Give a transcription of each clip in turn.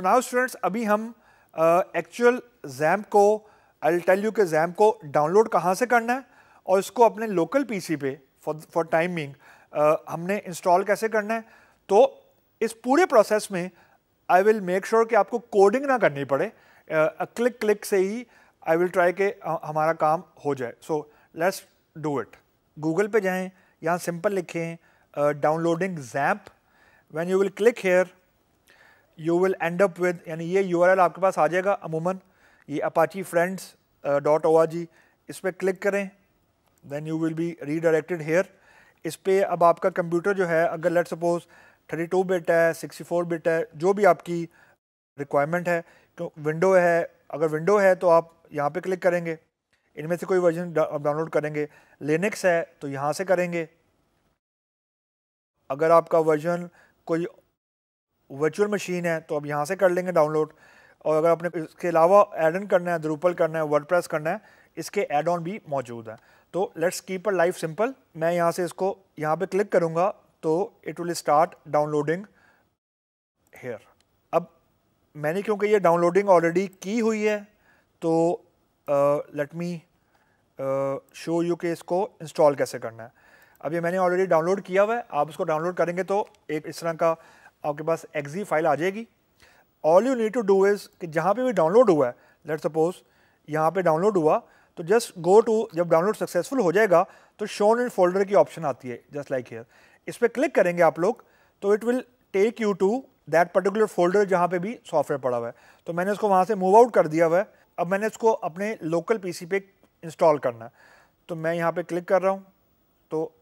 सो now students अभी हम actual XAMPP को आई टेल यू के जैम को डाउनलोड कहाँ से करना है और इसको अपने लोकल पीसी पे फॉर फॉर टाइमिंग हमने इंस्टॉल कैसे करना है तो इस पूरे प्रोसेस में आई विल मेक श्योर कि आपको कोडिंग ना करनी पड़े क्लिक uh, क्लिक से ही आई विल ट्राई के हमारा काम हो जाए so let's do it Google पे जाएं यहाँ सिंपल लिखें downloading XAMPP when you will click here you will end up with यानी ये यू आपके पास आ जाएगा अमूमन ये अपाची फ्रेंड्स डॉट ओ इस पर क्लिक करें then you will be redirected here इस पर अब आपका कंप्यूटर जो है अगर लेट सपोज 32 बिट है 64 बिट है जो भी आपकी रिक्वायरमेंट है तो विंडो है अगर विंडो है तो आप यहाँ पे क्लिक करेंगे इनमें से कोई वर्जन डाउनलोड करेंगे लिनक्स है तो यहाँ से करेंगे अगर आपका वर्जन कोई वर्चुअल मशीन है तो आप यहाँ से कर लेंगे डाउनलोड और अगर आपने इसके अलावा एड इन करना है द्रूपल करना है वर्ड करना है इसके एड ऑन भी मौजूद हैं तो let's keep a life simple मैं यहाँ से इसको यहाँ पे क्लिक करूँगा तो it will start downloading here अब मैंने क्योंकि ये डाउनलोडिंग ऑलरेडी की हुई है तो लेट मी शो यू के इसको इंस्टॉल कैसे करना है अब ये मैंने ऑलरेडी डाउनलोड किया हुआ है आप इसको डाउनलोड करेंगे तो एक इस तरह का आपके पास एग्जी फाइल आ जाएगी all you need to do is कि जहाँ पे भी डाउनलोड हुआ है लेट सपोज यहाँ पे डाउनलोड हुआ तो जस्ट गो टू जब डाउनलोड सक्सेसफुल हो जाएगा तो शोन इन फोल्डर की ऑप्शन आती है जस्ट लाइक हेयर इस पर क्लिक करेंगे आप लोग तो it will take you to that particular folder जहाँ पे भी सॉफ्टवेयर पड़ा हुआ है तो मैंने इसको वहाँ से मूव आउट कर दिया हुआ है अब मैंने इसको अपने लोकल पीसी पे इंस्टॉल करना है तो मैं यहाँ पे क्लिक कर रहा हूँ तो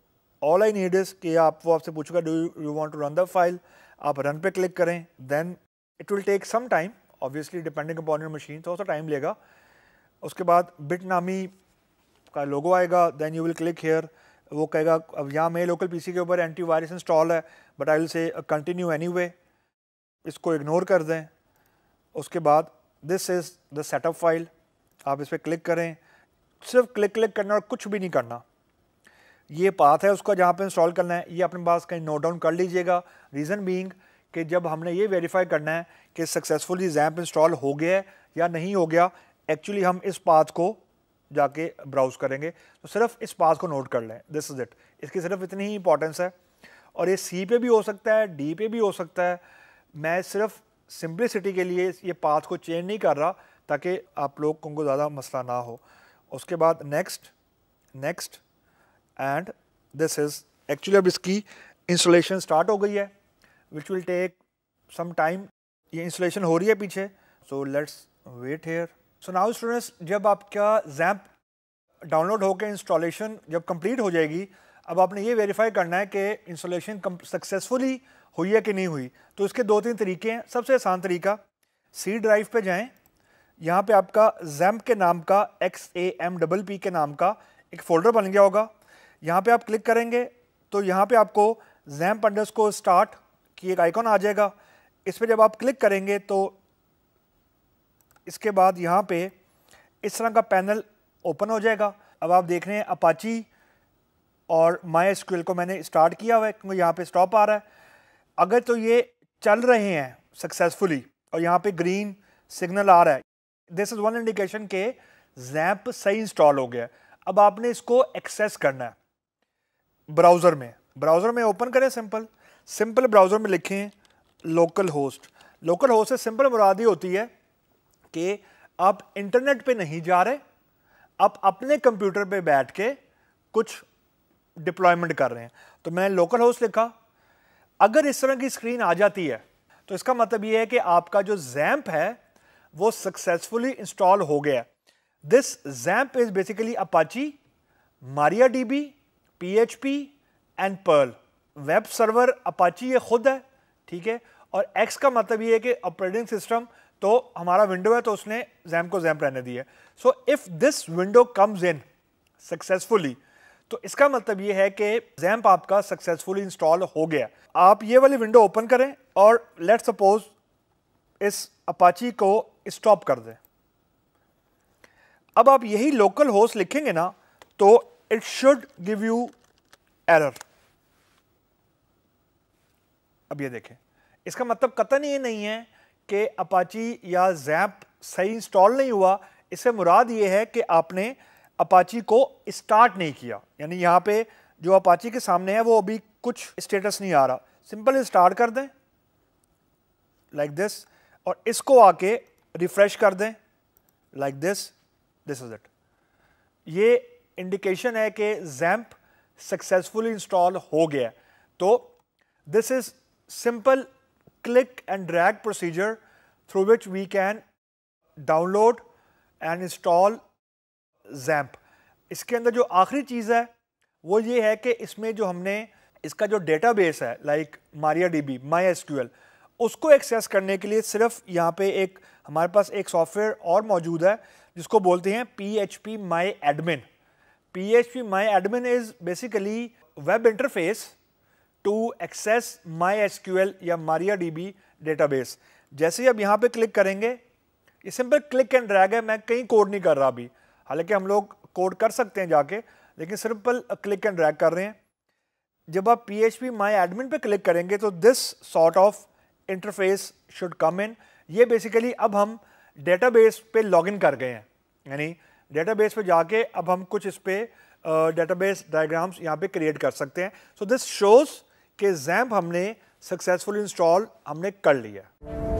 ऑल आई नीड इज़ कि आप वो आपसे पूछूंगा do you want to run the file आप रन पे क्लिक करें then it will take some time obviously depending upon your machine थोड़ा सा टाइम लेगा उसके बाद बिट नामी का लोगो आएगा then you will click here वो कहेगा अब यहाँ मेरे लोकल पीसी के ऊपर एंटी वायरस इंस्टॉल है but I will say continue anyway इसको इग्नोर कर दें उसके बाद this is the setup file आप इस पर क्लिक करें सिर्फ क्लिक क्लिक करना और कुछ भी नहीं करना ये पाथ है उसका जहाँ पे इंस्टॉल करना है ये अपने पास कहीं नोट डाउन कर लीजिएगा रीज़न बीइंग कि जब हमने ये वेरीफाई करना है कि सक्सेसफुली जैम्प इंस्टॉल हो गया है या नहीं हो गया एक्चुअली हम इस पाथ को जाके ब्राउज़ करेंगे तो सिर्फ इस पाथ को नोट कर लें दिस इज़ इट इसकी सिर्फ इतनी ही इंपॉर्टेंस है और ये सी पे भी हो सकता है डी पे भी हो सकता है मैं सिर्फ सिंपलिसिटी के लिए ये पाथ को चेंज नहीं कर रहा ताकि आप लोगों को ज़्यादा मसला ना हो उसके बाद next next and this is actually अब इसकी इंस्टॉलेशन स्टार्ट हो गई है which will take some time ये इंस्टॉलेशन हो रही है पीछे so let's wait here so now students जब आपका जैम्प डाउनलोड होकर इंस्टॉलेशन जब कंप्लीट हो जाएगी अब आपने ये वेरीफाई करना है कि इंस्टॉलेशन सक्सेसफुली हुई है कि नहीं हुई तो इसके दो तीन तरीके हैं सबसे आसान तरीका सी ड्राइव पे जाएं यहाँ पे आपका जैम्प के नाम का X A M double P के नाम का एक फ़ोल्डर बन गया होगा यहाँ पे आप क्लिक करेंगे तो यहाँ पे आपको जैम्प को स्टार्ट की एक आइकॉन आ जाएगा इस पर जब आप क्लिक करेंगे तो इसके बाद यहाँ पे इस तरह का पैनल ओपन हो जाएगा अब आप देख रहे हैं अपाची और माई को मैंने स्टार्ट किया हुआ है क्योंकि यहाँ पर स्टॉप आ रहा है अगर तो ये चल रहे हैं सक्सेसफुली और यहाँ पर ग्रीन सिग्नल आ रहा है दिस इज़ वन इंडिकेशन के जैम्प सही इंस्टॉल हो गया अब आपने इसको एक्सेस करना है ब्राउज़र में ब्राउज़र में ओपन करें सिंपल सिंपल ब्राउज़र में लिखें लोकल होस्ट लोकल होस्ट से सिंपल मुरादी होती है कि आप इंटरनेट पे नहीं जा रहे आप अपने कंप्यूटर पे बैठ के कुछ डिप्लॉयमेंट कर रहे हैं तो मैंने लोकल होस्ट लिखा अगर इस तरह की स्क्रीन आ जाती है तो इसका मतलब ये है कि आपका जो जैम्प है वो सक्सेसफुली इंस्टॉल हो गया this XAMPP is basically Apache Maria D PHP and Perl web server Apache ये खुद है ठीक है और एक्स का मतलब ये है कि ऑपरेटिंग सिस्टम तो हमारा विंडो है तो उसने जैम को जैम रहने दिया है so if this window comes in successfully तो इसका मतलब ये है कि जैम्प आपका सक्सेसफुली इंस्टॉल हो गया आप ये वाली विंडो ओपन करें और लेट सपोज इस अपाची को स्टॉप कर दें अब आप यही लोकल होस्ट लिखेंगे ना तो it should give you error अब ये देखें इसका मतलब कतन ये नहीं है कि अपाची या जैप सही इंस्टॉल नहीं हुआ इससे मुराद ये है कि आपने अपाची को स्टार्ट नहीं किया यानी यहाँ पे जो अपाची के सामने है वो अभी कुछ स्टेटस नहीं आ रहा सिंपल स्टार्ट कर दें लाइक like दिस और इसको आके रिफ्रेश कर दें like this this is it ये इंडिकेशन है कि जैम्प सक्सेसफुली इंस्टॉल हो गया तो this is simple click and drag procedure through which we can download and install XAMPP इसके अंदर जो आखिरी चीज़ है वो ये है कि इसमें जो हमने इसका जो डेटाबेस है like Maria D B my S उसको एक्सेस करने के लिए सिर्फ यहाँ पे एक हमारे पास एक सॉफ्टवेयर और मौजूद है जिसको बोलते हैं P H P my admin PHP admin is basically web interface to access MySQL या MariaDB database. जैसे ही अब यहाँ पे क्लिक करेंगे ये सिंपल क्लिक एंड ड्रैग है मैं कहीं कोड नहीं कर रहा अभी हालांकि हम लोग कोड कर सकते हैं जाके लेकिन सिंपल क्लिक एंड ड्रैग कर रहे हैं जब आप P H P my admin पर क्लिक करेंगे तो this sort of interface should come in ये बेसिकली अब हम डेटाबेस पे लॉगिन कर गए हैं यानी डेटाबेस पे जाके अब हम कुछ इस पर डेटाबेस डायग्राम्स यहाँ पे क्रिएट कर सकते हैं सो दिस शोज़ के जैम्प हमने सक्सेसफुल इंस्टॉल हमने कर लिया